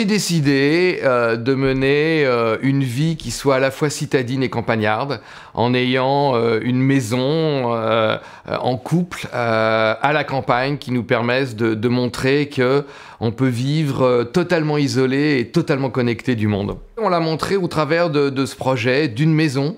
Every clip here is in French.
j'ai décidé euh, de mener euh, une vie qui soit à la fois citadine et campagnarde, en ayant euh, une maison en couple à la campagne qui nous permette de, montrer que on peut vivre totalement isolé et totalement connecté du monde. On l'a montré au travers de ce projet d'une maison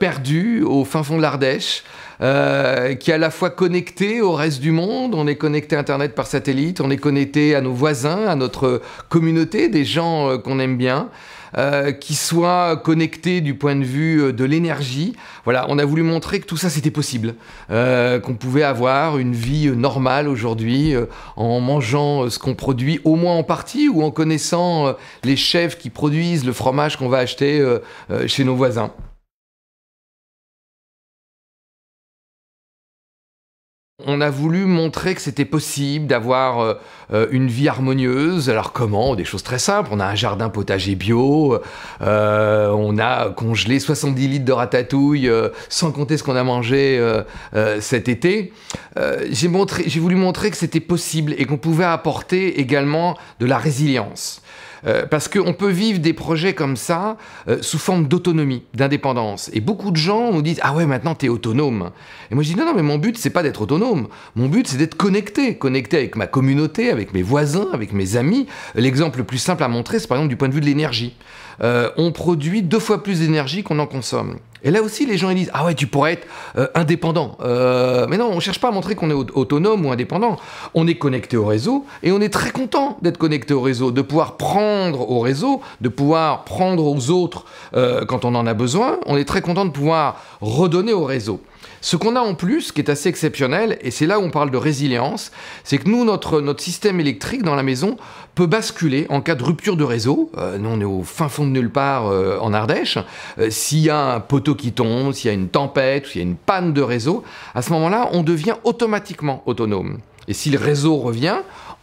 perdue au fin fond de l'Ardèche, euh, qui est à la fois connecté au reste du monde, on est connecté Internet par satellite, on est connecté à nos voisins, à notre communauté, des gens euh, qu'on aime bien. Euh, qui soit connecté du point de vue de l'énergie. Voilà, on a voulu montrer que tout ça c'était possible, qu'on pouvait avoir une vie normale aujourd'hui en mangeant ce qu'on produit au moins en partie ou en connaissant les chefs qui produisent le fromage qu'on va acheter chez nos voisins. on a voulu montrer que c'était possible d'avoir euh, euh, une vie harmonieuse. Alors comment Des choses très simples. On a un jardin potager bio, euh, on a congelé 70 litres de ratatouille, sans compter ce qu'on a mangé cet été. J'ai voulu montrer que c'était possible et qu'on pouvait apporter également de la résilience. Euh, parce qu'on peut vivre des projets comme ça euh, sous forme d'autonomie, d'indépendance. Et beaucoup de gens nous disent Ah ouais, maintenant t'es autonome. Et moi je dis Non, non, mais mon but c'est pas d'être autonome. Mon but c'est d'être connecté, connecté avec ma communauté, avec mes voisins, avec mes amis. L'exemple le plus simple à montrer, c'est par exemple du point de vue de l'énergie. Euh, on produit deux fois plus d'énergie qu'on en consomme. Et là aussi, les gens ils disent Ah ouais, tu pourrais être euh, indépendant. Euh, mais non, on cherche pas à montrer qu'on est autonome ou indépendant. On est connecté au réseau et on est très content d'être connecté au réseau, de pouvoir prendre au réseau, de pouvoir prendre aux autres euh, quand on en a besoin. On est très content de pouvoir redonner au réseau. Ce qu'on a en plus, qui est assez exceptionnel, et c'est là où on parle de résilience, c'est que nous, notre, notre système électrique dans la maison peut basculer en cas de rupture de réseau. Euh, nous, on est au fin fond de nulle part euh, en Ardèche. Euh, s'il y a un poteau qui tombe, s'il y a une tempête, s'il y a une panne de réseau, à ce moment-là, on devient automatiquement autonome. Et si le réseau revient,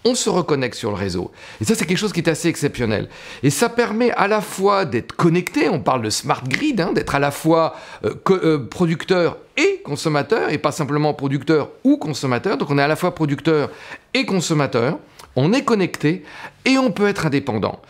on se reconnecte sur le réseau. Et ça, c'est quelque chose qui est assez exceptionnel. Et ça permet à la fois d'être connecté, on parle de smart grid, hein, d'être à la fois euh, euh, producteur et consommateur, et pas simplement producteur ou consommateur. Donc on est à la fois producteur et consommateur, on est connecté et on peut être indépendant.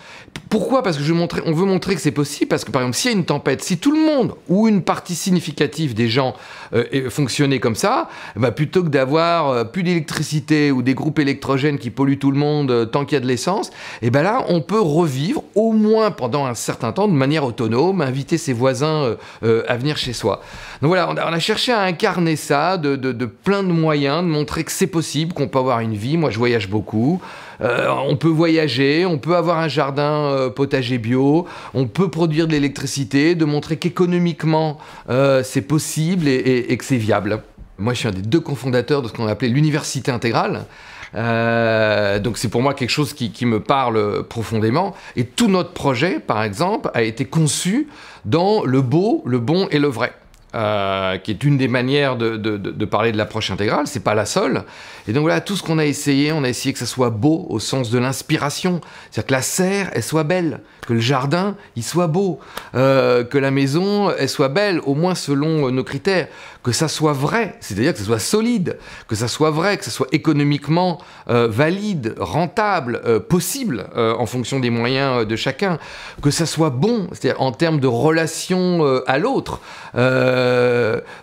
Pourquoi Parce que je veux montrer, on veut montrer que c'est possible, parce que par exemple, s'il y a une tempête, si tout le monde ou une partie significative des gens euh, fonctionnait comme ça, bah, plutôt que d'avoir euh, plus d'électricité ou des groupes électrogènes qui polluent tout le monde euh, tant qu'il y a de l'essence, et eh ben là, on peut revivre au moins pendant un certain temps de manière autonome, inviter ses voisins à venir chez soi. Donc voilà, on a, cherché à incarner ça de plein de moyens, de montrer que c'est possible, qu'on peut avoir une vie. Moi, je voyage beaucoup. Euh, on peut voyager, on peut avoir un jardin euh, potager bio, on peut produire de l'électricité, de montrer qu'économiquement euh, c'est possible et, que c'est viable. Moi je suis un des deux cofondateurs de ce qu'on appelait l'université intégrale. donc c'est pour moi quelque chose qui, me parle profondément. Et tout notre projet, par exemple, a été conçu dans le beau, le bon et le vrai. Euh, qui est une des manières de, parler de l'approche intégrale, c'est pas la seule. Et donc voilà, tout ce qu'on a essayé, on a essayé que ça soit beau au sens de l'inspiration, c'est-à-dire que la serre, elle soit belle, que le jardin, il soit beau, euh, que la maison, elle soit belle, au moins selon euh, nos critères, que ça soit vrai, c'est-à-dire que ça soit solide, que ça soit vrai, que ça soit économiquement valide, rentable, possible en fonction des moyens de chacun, que ça soit bon, c'est-à-dire en termes de relation à l'autre. Euh, euh,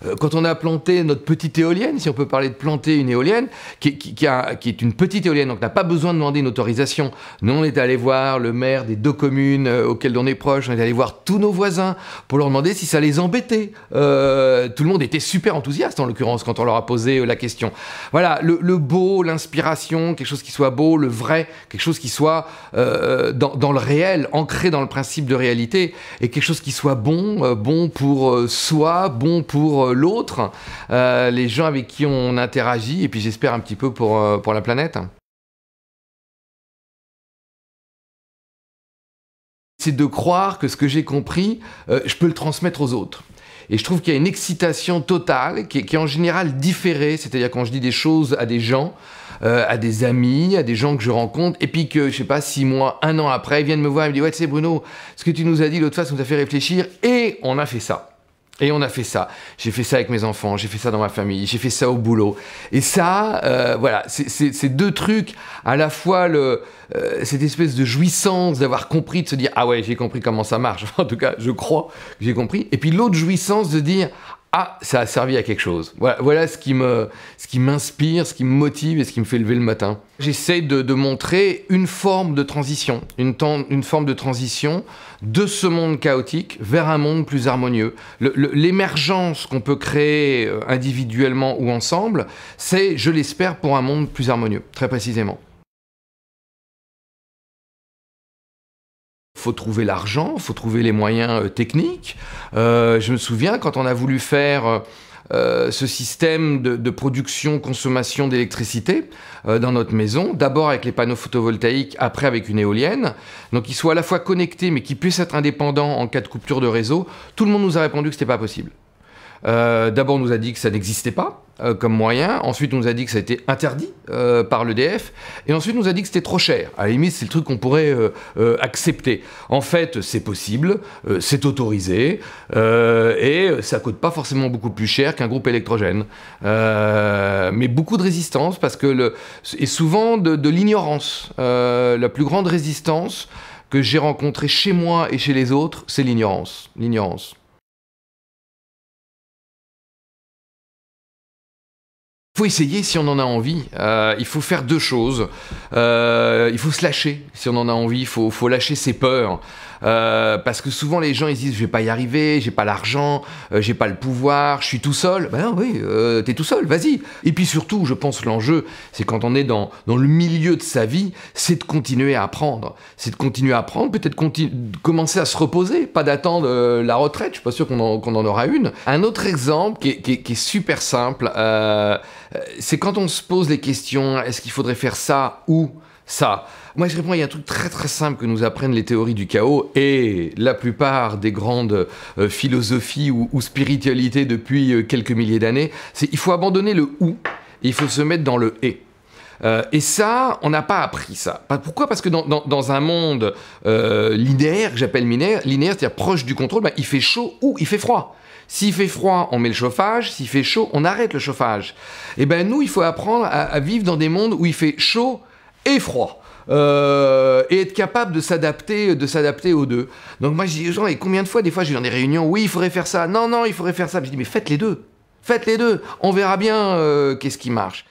euh, quand on a planté notre petite éolienne, si on peut parler de planter une éolienne, qui, est une petite éolienne, donc n'a pas besoin de demander une autorisation. Nous, on est allé voir le maire des deux communes euh, auxquelles on est proche, on est allé voir tous nos voisins pour leur demander si ça les embêtait. tout le monde était super enthousiaste, en l'occurrence, quand on leur a posé la question. Voilà, le, beau, l'inspiration, quelque chose qui soit beau, le vrai, quelque chose qui soit dans, dans, le réel, ancré dans le principe de réalité, et quelque chose qui soit bon, bon pour soi, bon pour euh, l'autre, euh, les gens avec qui on interagit, et puis j'espère un petit peu pour, euh, pour la planète. C'est de croire que ce que j'ai compris, je peux le transmettre aux autres. Et je trouve qu'il y a une excitation totale qui est, en général différée, c'est-à-dire quand je dis des choses à des gens, à des amis, à des gens que je rencontre, et puis que, je sais pas, six mois, un an après, ils viennent me voir et me disent Ouais, tu sais, Bruno, ce que tu nous as dit l'autre fois, ça nous a fait réfléchir, et on a fait ça. Et on a fait ça. J'ai fait ça avec mes enfants, j'ai fait ça dans ma famille, j'ai fait ça au boulot. Et ça, euh, voilà, ces deux trucs, à la fois euh, cette espèce de jouissance d'avoir compris, de se dire ah ouais, j'ai compris comment ça marche. en tout cas, je crois que j'ai compris. Et puis l'autre jouissance de dire ah, ça a servi à quelque chose. Voilà, ce qui me, ce qui m'inspire, ce qui me motive et ce qui me fait lever le matin. J'essaie de, montrer une forme de transition, une, forme de transition de ce monde chaotique vers un monde plus harmonieux. L'émergence qu'on peut créer euh, individuellement ou ensemble, c'est, je l'espère, pour un monde plus harmonieux, très précisément. faut trouver l'argent, faut trouver les moyens euh, techniques. Euh, je me souviens quand on a voulu faire euh, ce système de, production-consommation d'électricité dans notre maison, d'abord avec les panneaux photovoltaïques, après avec une éolienne, donc qu'ils soient à la fois connectés mais qu'ils puissent être indépendants en cas de coupure de réseau, tout le monde nous a répondu que ce n'était pas possible. Euh, d'abord, on nous a dit que ça n'existait pas euh, comme moyen. Ensuite, on nous a dit que ça a été interdit euh, par l'EDF. Et ensuite, on nous a dit que c'était trop cher. À la limite, c'est le truc qu'on pourrait accepter. En fait, c'est possible, c'est autorisé, et ça ne coûte pas forcément beaucoup plus cher qu'un groupe électrogène. mais beaucoup de résistance, parce que et souvent de, de l'ignorance. la plus grande résistance que j'ai rencontrée chez moi et chez les autres, c'est l'ignorance. L'ignorance. essayer si on en a envie. Euh, il faut faire deux choses. Euh, il faut se lâcher si on en a envie. Il faut, lâcher ses peurs. Euh, parce que souvent les gens ils disent je vais pas y arriver, j'ai pas l'argent, j'ai pas le pouvoir, je suis tout seul. Ben oui, t'es tout seul, vas-y. Et puis surtout, je pense l'enjeu, c'est quand on est dans, le milieu de sa vie, c'est de continuer à apprendre. C'est de continuer à apprendre, peut-être commencer à se reposer, pas d'attendre la retraite, je suis pas sûr qu'on en, aura une. Un autre exemple qui est, qui est super simple, euh, c'est quand on se pose les questions, est-ce qu'il faudrait faire ça ou ça Moi je réponds, il y a un truc très très simple que nous apprennent les théories du chaos et la plupart des grandes euh, philosophies ou, spiritualités depuis euh, quelques milliers d'années, c'est il faut abandonner le ou et il faut se mettre dans le et. et ça, on n'a pas appris ça. Pourquoi Parce que dans, un monde linéaire, que j'appelle linéaire, linéaire c'est-à-dire proche du contrôle, bah, il fait chaud ou il fait froid. S'il fait froid, on met le chauffage. S'il fait chaud, on arrête le chauffage. Et eh ben nous, il faut apprendre à, vivre dans des mondes où il fait chaud et froid. Euh, et être capable de s'adapter, de s'adapter aux deux. Donc moi je dis et combien de fois des fois je dans des réunions, oui il faudrait faire ça, non non il faudrait faire ça. Je dis mais faites les deux, faites les deux, on verra bien euh, qu'est-ce qui marche.